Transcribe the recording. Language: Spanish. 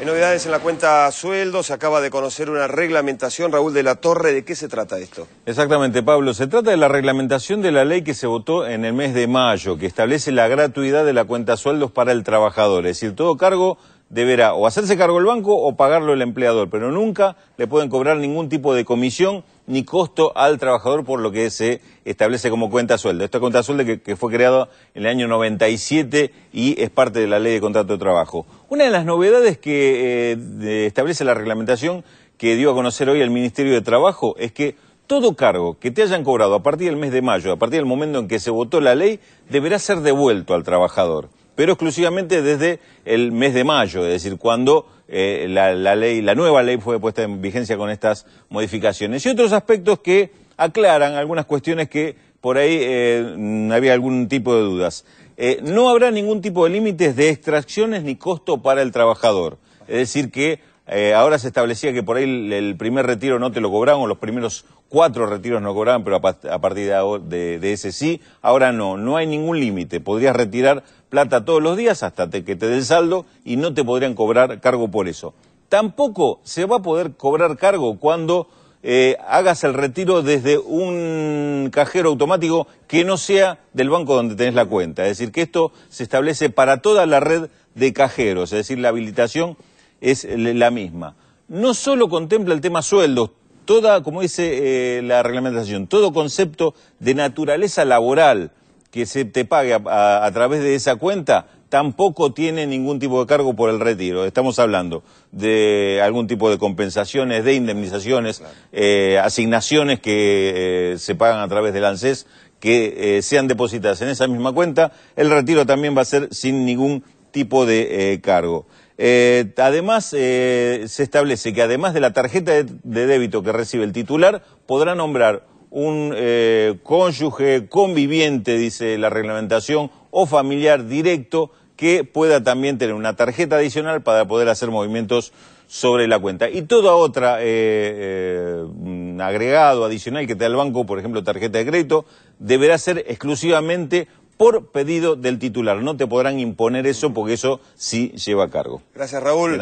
Hay novedades en la cuenta sueldo, se acaba de conocer una reglamentación, Raúl de la Torre, ¿de qué se trata esto? Exactamente, Pablo, se trata de la reglamentación de la ley que se votó en el mes de mayo, que establece la gratuidad de la cuenta sueldos para el trabajador, es decir, todo cargo deberá o hacerse cargo el banco o pagarlo el empleador, pero nunca le pueden cobrar ningún tipo de comisión ni costo al trabajador por lo que se establece como cuenta sueldo. Esta cuenta sueldo que, fue creada en el año 97 y es parte de la ley de contrato de trabajo. Una de las novedades que eh, establece la reglamentación que dio a conocer hoy el Ministerio de Trabajo es que todo cargo que te hayan cobrado a partir del mes de mayo, a partir del momento en que se votó la ley, deberá ser devuelto al trabajador pero exclusivamente desde el mes de mayo, es decir, cuando eh, la, la, nueva ley fue puesta en vigencia con estas modificaciones. Y otros aspectos que aclaran algunas cuestiones que por ahí eh, mm, había algún tipo de dudas. Eh, no habrá ningún tipo de límites de extracciones ni costo para el trabajador. Es decir, que eh, ahora se establecía que por ahí el, primer retiro no te lo cobraban, o los primeros cuatro retiros no cobraban, pero a, partir de, ese sí. Ahora no, no hay ningún límite. Podrías retirar plata todos los días hasta que te den saldo y no te podrían cobrar cargo por eso. Tampoco se va a poder cobrar cargo cuando eh, hagas el retiro desde un cajero automático que no sea del banco donde tenés la cuenta. Es decir, que esto se establece para toda la red de cajeros, es decir, la habilitación es la misma. No solo contempla el tema sueldos, toda, como dice eh, la reglamentación, todo concepto de naturaleza laboral que se te pague a, través de esa cuenta tampoco tiene ningún tipo de cargo por el retiro. Estamos hablando de algún tipo de compensaciones, de indemnizaciones, eh, asignaciones que eh, se pagan a través del ANSES que sean depositadas en esa misma cuenta. El retiro también va a ser sin ningún tipo de cargo. Eh, además, eh, se establece que además de la tarjeta de, débito que recibe el titular, podrá nombrar un eh, cónyuge conviviente, dice la reglamentación, o familiar directo que pueda también tener una tarjeta adicional para poder hacer movimientos sobre la cuenta. Y toda otra agregado adicional que te da el banco, por ejemplo, tarjeta de crédito, deberá ser exclusivamente por pedido del titular. No te podrán imponer eso porque eso sí lleva a cargo. Gracias, Raúl.